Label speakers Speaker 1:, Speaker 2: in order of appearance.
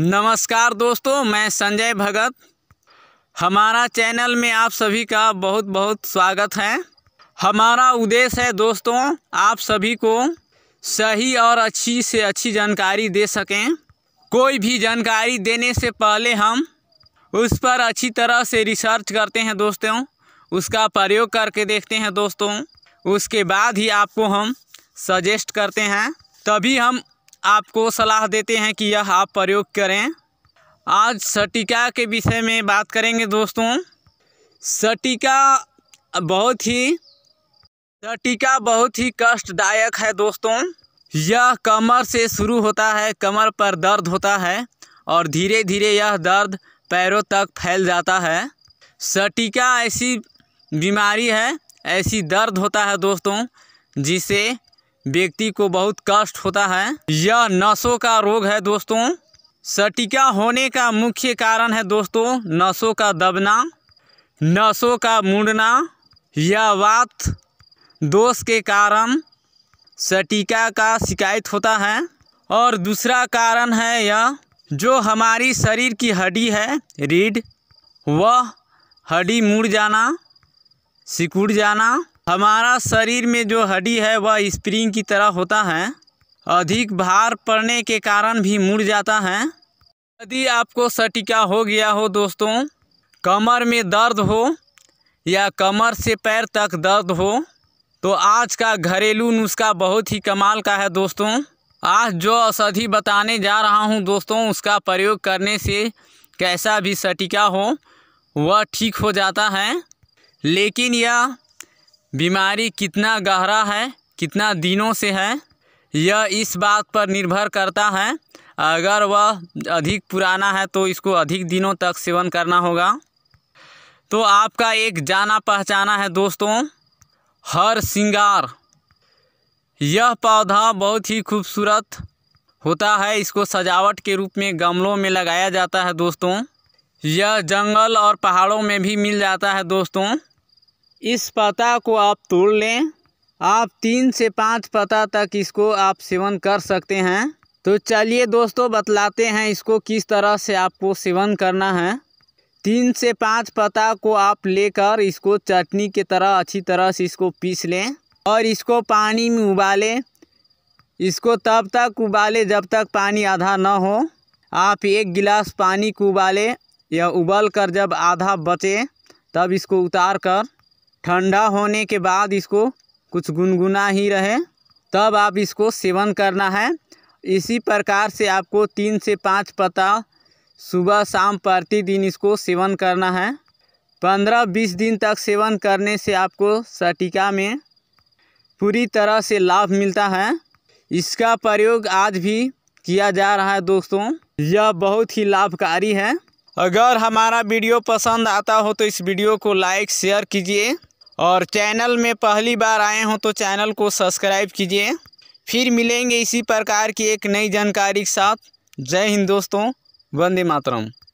Speaker 1: नमस्कार दोस्तों मैं संजय भगत हमारा चैनल में आप सभी का बहुत बहुत स्वागत है हमारा उद्देश्य है दोस्तों आप सभी को सही और अच्छी से अच्छी जानकारी दे सकें कोई भी जानकारी देने से पहले हम उस पर अच्छी तरह से रिसर्च करते हैं दोस्तों उसका प्रयोग करके देखते हैं दोस्तों उसके बाद ही आपको हम सजेस्ट करते हैं तभी हम आपको सलाह देते हैं कि यह आप प्रयोग करें आज सटिका के विषय में बात करेंगे दोस्तों सटिका बहुत ही सटिका बहुत ही कष्टदायक है दोस्तों यह कमर से शुरू होता है कमर पर दर्द होता है और धीरे धीरे यह दर्द पैरों तक फैल जाता है सटिका ऐसी बीमारी है ऐसी दर्द होता है दोस्तों जिसे व्यक्ति को बहुत कष्ट होता है यह नसों का रोग है दोस्तों सटिका होने का मुख्य कारण है दोस्तों नसों का दबना नसों का मुड़ना या वात दोष के कारण सटिका का शिकायत होता है और दूसरा कारण है यह जो हमारी शरीर की हड्डी है रीढ़ वह हड्डी मुड़ जाना सिकुड़ जाना हमारा शरीर में जो हड्डी है वह स्प्रिंग की तरह होता है अधिक भार पड़ने के कारण भी मुड़ जाता है यदि आपको सटिका हो गया हो दोस्तों कमर में दर्द हो या कमर से पैर तक दर्द हो तो आज का घरेलू नुस्खा बहुत ही कमाल का है दोस्तों आज जो औषधि बताने जा रहा हूं दोस्तों उसका प्रयोग करने से कैसा भी सटिका हो वह ठीक हो जाता है लेकिन यह बीमारी कितना गहरा है कितना दिनों से है यह इस बात पर निर्भर करता है अगर वह अधिक पुराना है तो इसको अधिक दिनों तक सेवन करना होगा तो आपका एक जाना पहचाना है दोस्तों हर सिंगार यह पौधा बहुत ही खूबसूरत होता है इसको सजावट के रूप में गमलों में लगाया जाता है दोस्तों यह जंगल और पहाड़ों में भी मिल जाता है दोस्तों इस पता को आप तोड़ लें आप तीन से पाँच पता तक इसको आप सेवन कर सकते हैं तो चलिए दोस्तों बतलाते हैं इसको किस तरह से आपको सेवन करना है तीन से पाँच पता को आप लेकर इसको चटनी के तरह अच्छी तरह से इसको पीस लें और इसको पानी में उबालें इसको तब तक उबालें जब तक पानी आधा ना हो आप एक गिलास पानी को उबालें या उबल कर जब आधा बचे तब इसको उतार कर ठंडा होने के बाद इसको कुछ गुनगुना ही रहे तब आप इसको सेवन करना है इसी प्रकार से आपको तीन से पाँच पत्ता सुबह शाम प्रतिदिन इसको सेवन करना है पंद्रह बीस दिन तक सेवन करने से आपको सटिका में पूरी तरह से लाभ मिलता है इसका प्रयोग आज भी किया जा रहा है दोस्तों यह बहुत ही लाभकारी है अगर हमारा वीडियो पसंद आता हो तो इस वीडियो को लाइक शेयर कीजिए और चैनल में पहली बार आए हों तो चैनल को सब्सक्राइब कीजिए फिर मिलेंगे इसी प्रकार की एक नई जानकारी के साथ जय हिंद दोस्तों वंदे मातरम